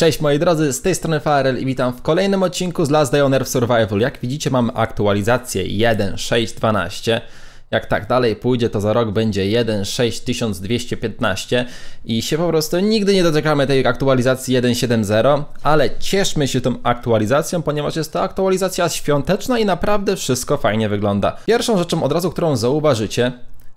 Cześć moi drodzy, z tej strony FRL i witam w kolejnym odcinku z Last Day on Earth Survival. Jak widzicie mamy aktualizację 1.6.12. Jak tak dalej pójdzie, to za rok będzie 1.6215 i się po prostu nigdy nie doczekamy tej aktualizacji 1.7.0, ale cieszmy się tą aktualizacją, ponieważ jest to aktualizacja świąteczna i naprawdę wszystko fajnie wygląda. Pierwszą rzeczą od razu, którą zauważycie,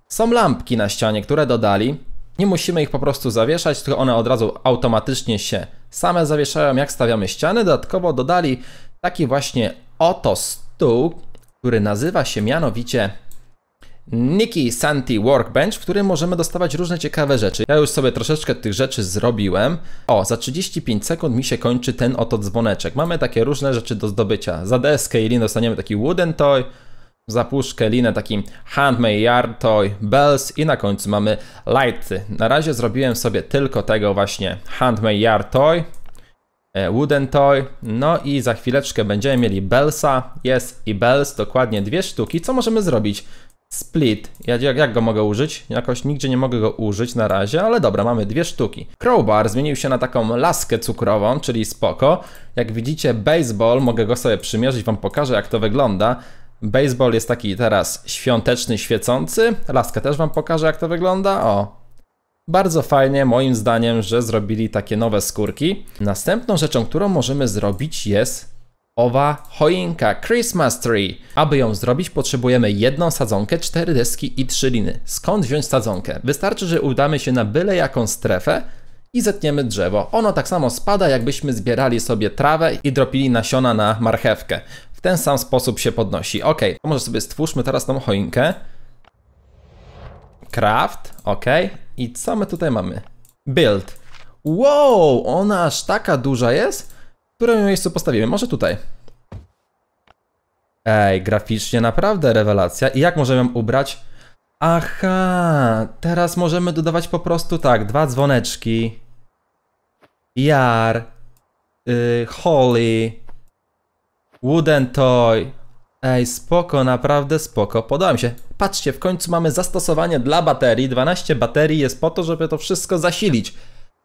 są lampki na ścianie, które dodali. Nie musimy ich po prostu zawieszać, tylko one od razu automatycznie się same zawieszają, jak stawiamy ściany. Dodatkowo dodali taki właśnie oto stół, który nazywa się mianowicie Niki Santi Workbench, w którym możemy dostawać różne ciekawe rzeczy. Ja już sobie troszeczkę tych rzeczy zrobiłem. O, za 35 sekund mi się kończy ten oto dzwoneczek. Mamy takie różne rzeczy do zdobycia. Za deskę Ilin dostaniemy taki wooden toy, za linę taki handmade yard toy bells i na końcu mamy lighty. Na razie zrobiłem sobie tylko tego właśnie handmade yard toy, e, wooden toy, no i za chwileczkę będziemy mieli bellsa, jest i bells, dokładnie dwie sztuki. Co możemy zrobić? Split. Ja, jak, jak go mogę użyć? Jakoś nigdzie nie mogę go użyć na razie, ale dobra, mamy dwie sztuki. Crowbar zmienił się na taką laskę cukrową, czyli spoko. Jak widzicie, baseball, mogę go sobie przymierzyć, wam pokażę jak to wygląda. Baseball jest taki teraz świąteczny, świecący. Laskę też Wam pokażę, jak to wygląda. O, bardzo fajnie, moim zdaniem, że zrobili takie nowe skórki. Następną rzeczą, którą możemy zrobić jest owa choinka Christmas Tree. Aby ją zrobić potrzebujemy jedną sadzonkę, cztery deski i trzy liny. Skąd wziąć sadzonkę? Wystarczy, że udamy się na byle jaką strefę i zetniemy drzewo. Ono tak samo spada, jakbyśmy zbierali sobie trawę i dropili nasiona na marchewkę ten sam sposób się podnosi. Ok, to może sobie stwórzmy teraz tą choinkę. Craft, ok. I co my tutaj mamy? Build. Wow, ona aż taka duża jest? W którym miejscu postawimy? Może tutaj. Ej, graficznie naprawdę rewelacja. I jak możemy ją ubrać? Aha, teraz możemy dodawać po prostu tak, dwa dzwoneczki. Jar. Yy, holy. Wooden Toy. Ej, spoko, naprawdę spoko. Podoba mi się. Patrzcie, w końcu mamy zastosowanie dla baterii. 12 baterii jest po to, żeby to wszystko zasilić.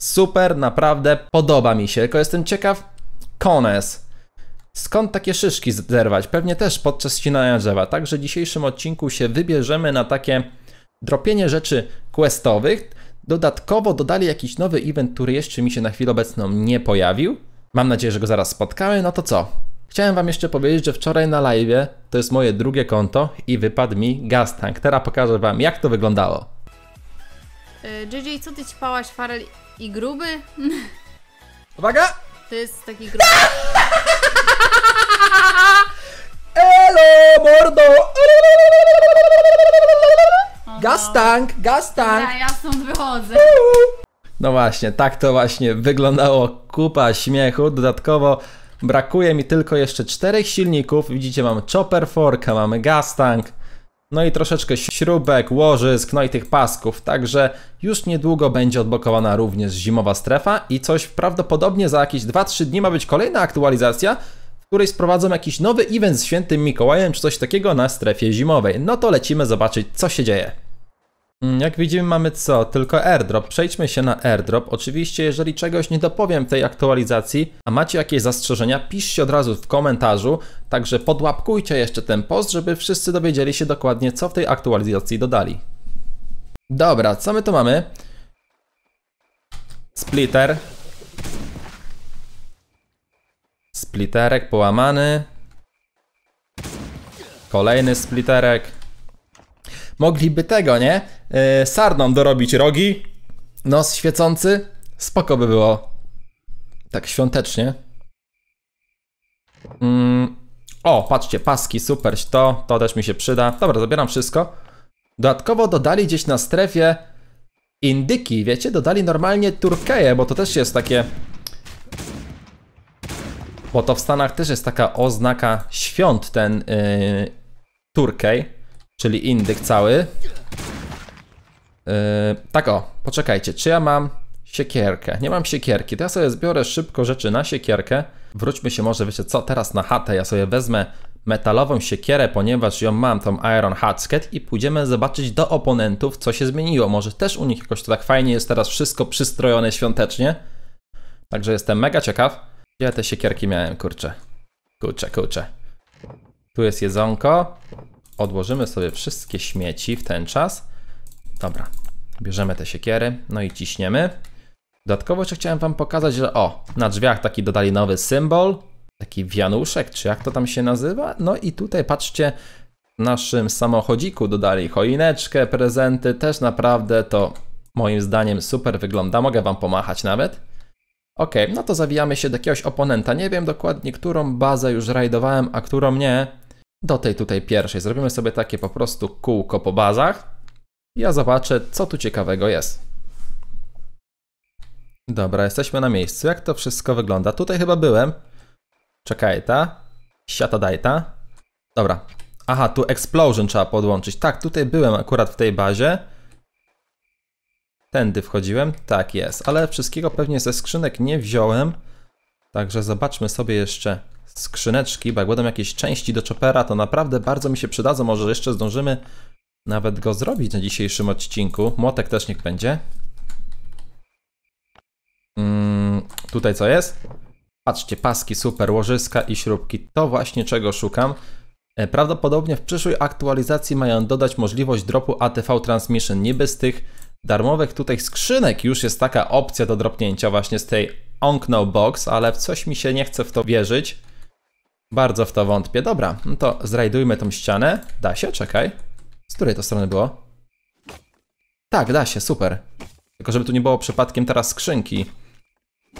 Super, naprawdę podoba mi się. Tylko jestem ciekaw, kones. Skąd takie szyszki zerwać? Pewnie też podczas ścinania drzewa. Także w dzisiejszym odcinku się wybierzemy na takie dropienie rzeczy questowych. Dodatkowo dodali jakiś nowy event, który jeszcze mi się na chwilę obecną nie pojawił. Mam nadzieję, że go zaraz spotkamy. No to co? Chciałem Wam jeszcze powiedzieć, że wczoraj na live to jest moje drugie konto i wypadł mi tank. Teraz pokażę Wam, jak to wyglądało. JJ, e, co ty ćpałaś, Farel i gruby? Uwaga! To jest taki gruby. Elo, mordo! Gastank, no. tank, Ja, ja stąd wychodzę. No właśnie, tak to właśnie wyglądało. Kupa śmiechu. Dodatkowo Brakuje mi tylko jeszcze czterech silników. Widzicie, mam chopper forka, mamy gas tank, no i troszeczkę śrubek, łożysk, no i tych pasków. Także już niedługo będzie odblokowana również zimowa strefa i coś prawdopodobnie za jakieś 2-3 dni ma być kolejna aktualizacja, w której sprowadzą jakiś nowy event z świętym Mikołajem czy coś takiego na strefie zimowej. No to lecimy zobaczyć co się dzieje. Mm, jak widzimy mamy co? Tylko airdrop. Przejdźmy się na airdrop. Oczywiście jeżeli czegoś nie dopowiem w tej aktualizacji, a macie jakieś zastrzeżenia, piszcie od razu w komentarzu, także podłapkujcie jeszcze ten post, żeby wszyscy dowiedzieli się dokładnie co w tej aktualizacji dodali. Dobra, co my tu mamy? Splitter. Splitterek połamany. Kolejny splitterek. Mogliby tego, nie? E, sarną dorobić rogi, nos świecący, spoko by było. Tak świątecznie. Mm. O, patrzcie, paski, super, to, to też mi się przyda. Dobra, zabieram wszystko. Dodatkowo dodali gdzieś na strefie indyki, wiecie? Dodali normalnie Turkeje, bo to też jest takie... Bo to w Stanach też jest taka oznaka świąt ten yy, Turkej, czyli indyk cały. Yy, tak o, poczekajcie, czy ja mam siekierkę? Nie mam siekierki, to ja sobie zbiorę szybko rzeczy na siekierkę. Wróćmy się może, wiecie co, teraz na chatę. Ja sobie wezmę metalową siekierę, ponieważ ją mam, tą Iron Hatchet i pójdziemy zobaczyć do oponentów, co się zmieniło. Może też u nich jakoś to tak fajnie jest teraz wszystko przystrojone świątecznie. Także jestem mega ciekaw. ja te siekierki miałem, kurczę? Kurczę, kurczę. Tu jest jedzonko. Odłożymy sobie wszystkie śmieci w ten czas. Dobra, bierzemy te siekiery, no i ciśniemy. Dodatkowo jeszcze chciałem wam pokazać, że o, na drzwiach taki dodali nowy symbol, taki wianuszek, czy jak to tam się nazywa. No i tutaj patrzcie, w naszym samochodziku dodali choineczkę, prezenty, też naprawdę to moim zdaniem super wygląda. Mogę wam pomachać nawet. Ok, no to zawijamy się do jakiegoś oponenta. Nie wiem dokładnie, którą bazę już rajdowałem, a którą nie. Do tej tutaj pierwszej. Zrobimy sobie takie po prostu kółko po bazach. Ja zobaczę, co tu ciekawego jest. Dobra, jesteśmy na miejscu. Jak to wszystko wygląda? Tutaj chyba byłem. Czekaj, ta. Siata dajta. Dobra. Aha, tu Explosion trzeba podłączyć. Tak, tutaj byłem akurat w tej bazie. Tędy wchodziłem. Tak jest, ale wszystkiego pewnie ze skrzynek nie wziąłem. Także zobaczmy sobie jeszcze skrzyneczki, bo jak będą jakieś części do chopera, to naprawdę bardzo mi się przydadzą. Może jeszcze zdążymy nawet go zrobić na dzisiejszym odcinku. Młotek też niech będzie. Mm, tutaj co jest? Patrzcie, paski, super, łożyska i śrubki. To właśnie czego szukam. E, prawdopodobnie w przyszłej aktualizacji mają dodać możliwość dropu ATV Transmission. Niby z tych darmowych tutaj skrzynek już jest taka opcja do dropnięcia właśnie z tej Onkno Box, ale coś mi się nie chce w to wierzyć. Bardzo w to wątpię. Dobra, no to zrajdujmy tą ścianę. Da się? Czekaj. Z której to strony było? Tak, da się, super. Tylko żeby tu nie było przypadkiem teraz skrzynki.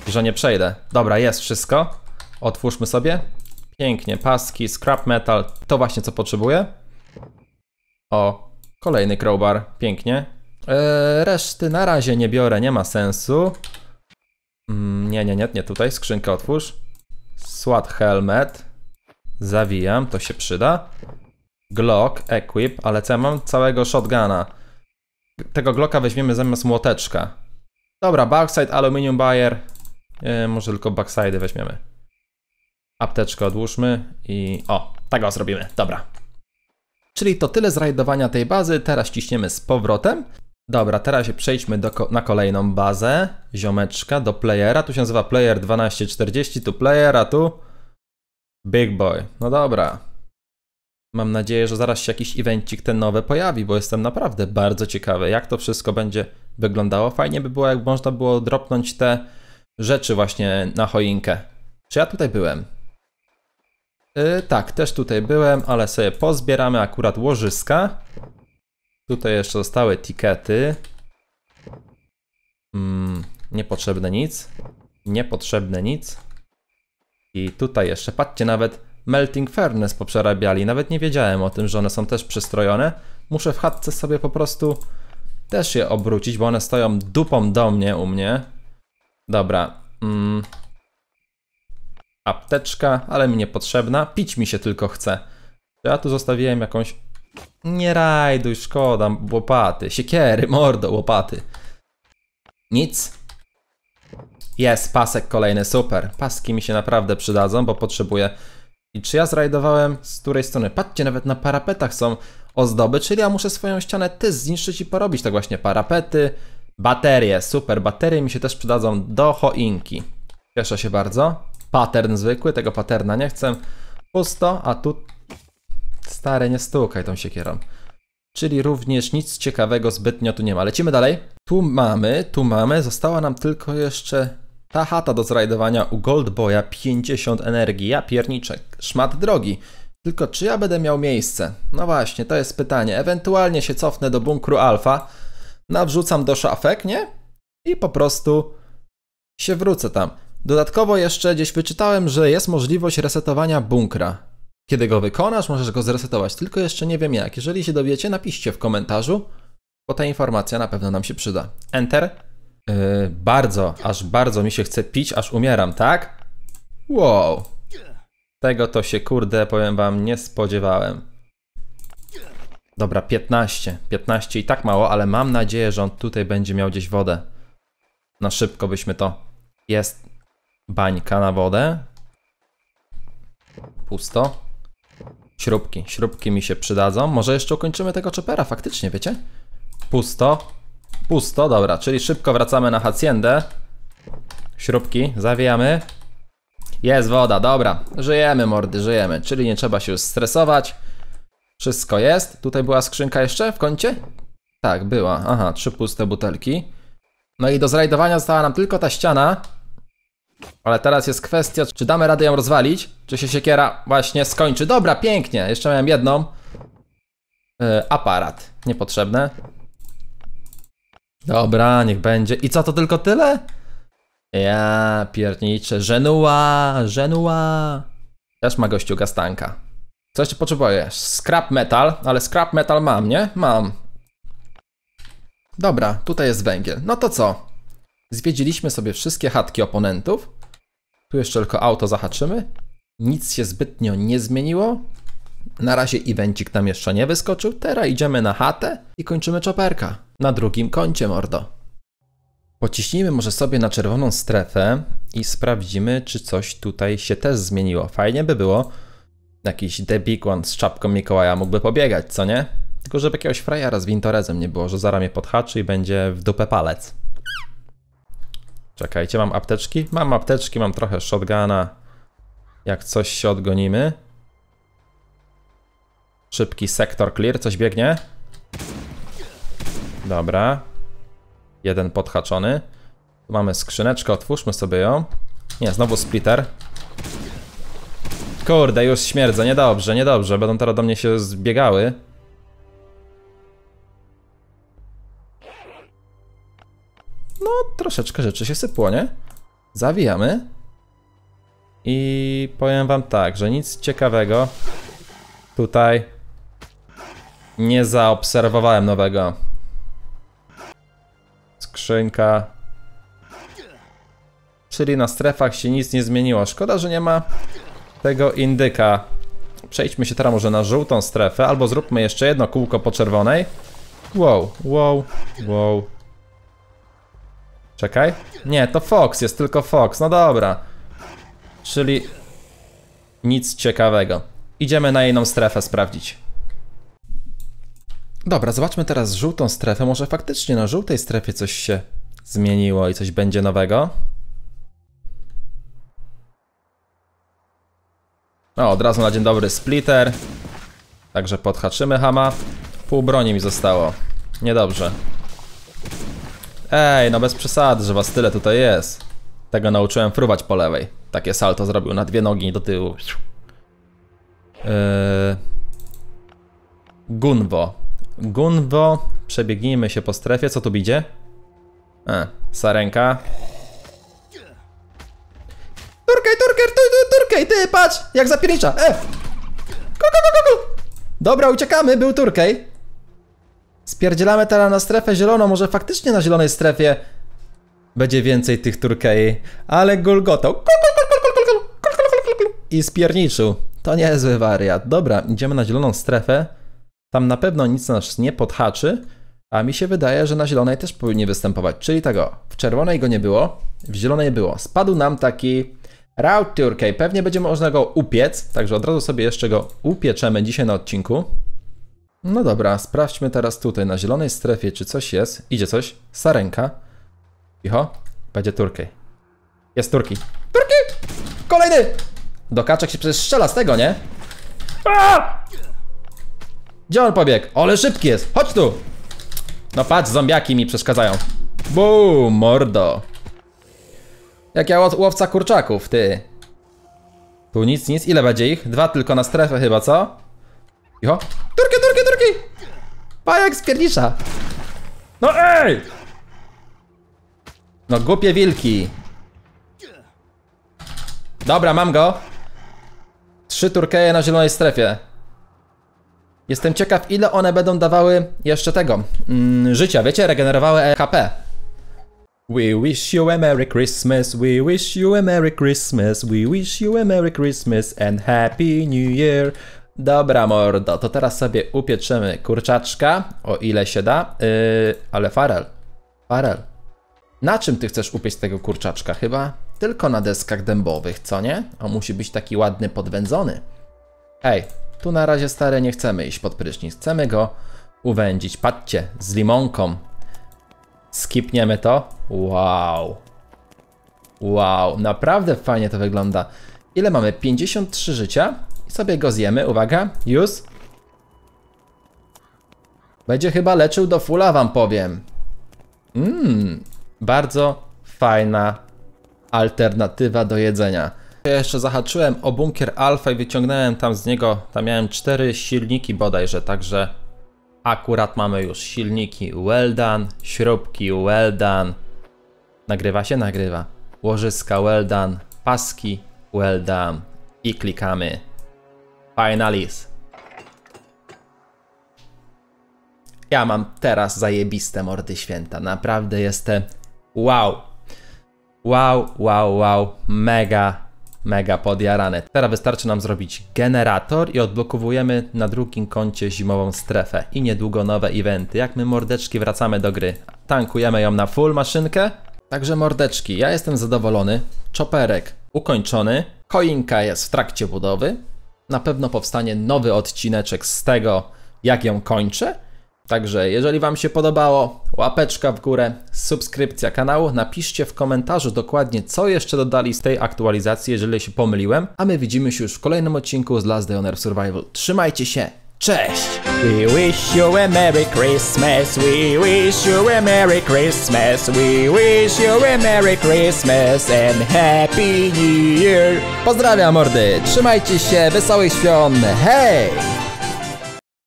Że nie przejdę. Dobra, jest wszystko. Otwórzmy sobie. Pięknie, paski, scrap metal. To właśnie co potrzebuję. O, kolejny crowbar. Pięknie. Eee, reszty na razie nie biorę, nie ma sensu. Mm, nie, nie, nie, nie tutaj. Skrzynkę otwórz. Sład helmet. Zawijam, to się przyda. Glock, equip, ale co ja mam? Całego shotguna. Tego Glocka weźmiemy zamiast młoteczka. Dobra, backside, aluminium buyer. Yy, e, może tylko backside weźmiemy. Apteczkę odłóżmy i... o, tego tak zrobimy, dobra. Czyli to tyle z rajdowania tej bazy, teraz ciśniemy z powrotem. Dobra, teraz się przejdźmy ko na kolejną bazę. Ziomeczka do playera. Tu się nazywa player 1240, tu playera, tu big boy. No dobra. Mam nadzieję, że zaraz się jakiś evencik ten nowy pojawi, bo jestem naprawdę bardzo ciekawy, jak to wszystko będzie wyglądało. Fajnie by było, jak można było dropnąć te rzeczy właśnie na choinkę. Czy ja tutaj byłem? Yy, tak, też tutaj byłem, ale sobie pozbieramy akurat łożyska. Tutaj jeszcze zostały tikety. Mm, niepotrzebne nic. Niepotrzebne nic. I tutaj jeszcze, patrzcie, nawet Melting Furnace poprzerabiali. Nawet nie wiedziałem o tym, że one są też przystrojone. Muszę w chatce sobie po prostu też je obrócić, bo one stoją dupą do mnie u mnie. Dobra. Mm. Apteczka, ale mi niepotrzebna. Pić mi się tylko chce. Ja tu zostawiłem jakąś... Nie rajduj, szkoda. Łopaty. Siekiery, mordo, łopaty. Nic. Jest, pasek kolejny, super. Paski mi się naprawdę przydadzą, bo potrzebuję i czy ja zrajdowałem z której strony? Patrzcie, nawet na parapetach są ozdoby, czyli ja muszę swoją ścianę ty zniszczyć i porobić tak właśnie parapety, baterie, super, baterie mi się też przydadzą do choinki. Cieszę się bardzo. Pattern zwykły, tego paterna nie chcę. Pusto, a tu... Stary, nie stukaj tą siekierą. Czyli również nic ciekawego zbytnio tu nie ma. Lecimy dalej. Tu mamy, tu mamy, została nam tylko jeszcze ta chata do zrajdowania u Goldboya 50 energii, ja pierniczek, szmat drogi. Tylko czy ja będę miał miejsce? No właśnie, to jest pytanie. Ewentualnie się cofnę do bunkru alfa, nawrzucam do szafek, nie? I po prostu się wrócę tam. Dodatkowo jeszcze gdzieś wyczytałem, że jest możliwość resetowania bunkra. Kiedy go wykonasz, możesz go zresetować, tylko jeszcze nie wiem jak. Jeżeli się dowiecie, napiszcie w komentarzu, bo ta informacja na pewno nam się przyda. Enter. E, bardzo, aż bardzo mi się chce pić, aż umieram, tak? Wow. Tego to się, kurde, powiem wam, nie spodziewałem. Dobra, 15. 15 i tak mało, ale mam nadzieję, że on tutaj będzie miał gdzieś wodę. Na szybko byśmy to... Jest bańka na wodę. Pusto. Śrubki. Śrubki mi się przydadzą. Może jeszcze ukończymy tego czepera, faktycznie, wiecie? Pusto. Pusto, dobra, czyli szybko wracamy na haciendę. Śrubki, zawijamy. Jest woda, dobra. Żyjemy, mordy, żyjemy. Czyli nie trzeba się już stresować. Wszystko jest. Tutaj była skrzynka jeszcze w kącie? Tak, była. Aha, trzy puste butelki. No i do zrajdowania została nam tylko ta ściana. Ale teraz jest kwestia, czy damy radę ją rozwalić, czy się siekiera właśnie skończy. Dobra, pięknie. Jeszcze miałem jedną. Yy, aparat. Niepotrzebne. Dobra, niech będzie. I co, to tylko tyle? Ja pierniczę. Żenua, Żenua. Też ma gościu gastanka. Co jeszcze potrzebujesz? Scrap metal, ale scrap metal mam, nie? Mam. Dobra, tutaj jest węgiel. No to co? Zwiedziliśmy sobie wszystkie chatki oponentów. Tu jeszcze tylko auto zahaczymy. Nic się zbytnio nie zmieniło. Na razie evencik nam jeszcze nie wyskoczył. Teraz idziemy na chatę i kończymy czoperka na drugim koncie, mordo. Pociśnijmy może sobie na czerwoną strefę i sprawdzimy, czy coś tutaj się też zmieniło. Fajnie by było, jakiś The Big One z czapką Mikołaja mógłby pobiegać, co nie? Tylko żeby jakiegoś frajera z Wintorezem nie było, że zaraz mnie podhaczy i będzie w dupę palec. Czekajcie, mam apteczki? Mam apteczki, mam trochę shotguna. Jak coś się odgonimy. Szybki sektor clear, coś biegnie? Dobra. Jeden podhaczony. Tu mamy skrzyneczkę, otwórzmy sobie ją. Nie, znowu splitter. Kurde, już śmierdzę, niedobrze, niedobrze. Będą teraz do mnie się zbiegały. No, troszeczkę rzeczy się sypło, nie? Zawijamy. I powiem wam tak, że nic ciekawego tutaj nie zaobserwowałem nowego skrzynka. Czyli na strefach się nic nie zmieniło. Szkoda, że nie ma tego indyka. Przejdźmy się teraz może na żółtą strefę, albo zróbmy jeszcze jedno kółko po czerwonej. Wow, wow, wow. Czekaj. Nie, to Fox, jest tylko Fox. No dobra. Czyli nic ciekawego. Idziemy na inną strefę sprawdzić. Dobra, zobaczmy teraz żółtą strefę. Może faktycznie na żółtej strefie coś się zmieniło i coś będzie nowego. No, od razu na dzień dobry splitter. Także podhaczymy hama. Pół broni mi zostało. Niedobrze. Ej, no bez przesady, że was tyle tutaj jest. Tego nauczyłem fruwać po lewej. Takie salto zrobił na dwie nogi do tyłu. Yy... Gunwo. Gunwo, przebiegnijmy się po strefie. Co tu idzie? A, sarenka. Turkej, turkej, turkej, turkej, ty patrz, jak zapiernicza, F. Kuku, kuku, kuku. Dobra, uciekamy, był turkej. Spierdzielamy teraz na strefę zieloną, może faktycznie na zielonej strefie będzie więcej tych turkej. Ale gulgotał. I spierniczył. To niezły wariat. Dobra, idziemy na zieloną strefę. Tam na pewno nic nas nie podhaczy, a mi się wydaje, że na zielonej też powinien występować. Czyli tego, tak w czerwonej go nie było, w zielonej było. Spadł nam taki Route Turkey. Pewnie będzie można go upiec, także od razu sobie jeszcze go upieczemy dzisiaj na odcinku. No dobra, sprawdźmy teraz tutaj na zielonej strefie, czy coś jest. Idzie coś. Sarenka. Cicho. Będzie Turkey. Jest Turki. Turki! Kolejny! Do kaczek się przecież strzela z tego, nie? Aaaa! Gdzie on pobiegł? Ale szybki jest, chodź tu! No patrz, zombiaki mi przeszkadzają. Boom, mordo. Jak ja łowca kurczaków, ty. Tu nic, nic. Ile będzie ich? Dwa tylko na strefę chyba, co? Cicho. Turki, turki, turki! Pajek z piernisza. No ej! No głupie wilki. Dobra, mam go. Trzy turkeje na zielonej strefie. Jestem ciekaw, ile one będą dawały jeszcze tego mm, życia, wiecie, regenerowały e HP. We wish you a Merry Christmas, we wish you a Merry Christmas, we wish you a Merry Christmas and Happy New Year. Dobra mordo, to teraz sobie upieczymy kurczaczka, o ile się da, yy, ale Farel, Farel, na czym ty chcesz upiec tego kurczaczka? Chyba tylko na deskach dębowych, co nie? A musi być taki ładny, podwędzony. Hej, tu na razie stare nie chcemy iść pod prysznic, chcemy go uwędzić. Patrzcie, z limonką. Skipniemy to. Wow. Wow, naprawdę fajnie to wygląda. Ile mamy? 53 życia. I sobie go zjemy. Uwaga, już. Będzie chyba leczył do fula, wam powiem. Mmm, bardzo fajna alternatywa do jedzenia. Ja jeszcze zahaczyłem o bunkier alfa i wyciągnąłem tam z niego, tam miałem cztery silniki bodajże, także akurat mamy już silniki well done, śrubki well done. Nagrywa się? Nagrywa. Łożyska well done, paski well done i klikamy Finalis. Ja mam teraz zajebiste mordy święta, naprawdę jestem wow. Wow, wow, wow, mega mega podjarane. Teraz wystarczy nam zrobić generator i odblokowujemy na drugim koncie zimową strefę i niedługo nowe eventy. Jak my mordeczki wracamy do gry, tankujemy ją na full maszynkę. Także mordeczki, ja jestem zadowolony, czoperek ukończony, koinka jest w trakcie budowy. Na pewno powstanie nowy odcineczek z tego, jak ją kończę. Także jeżeli Wam się podobało, łapeczka w górę, subskrypcja kanału, napiszcie w komentarzu dokładnie, co jeszcze dodali z tej aktualizacji, jeżeli się pomyliłem, a my widzimy się już w kolejnym odcinku z Last Day on Earth Survival. Trzymajcie się, cześć! We wish you a Merry Christmas, we wish you a Merry Christmas, we wish you a Merry Christmas and Happy New Year! Pozdrawiam mordy, trzymajcie się, wesołych świąt, hej!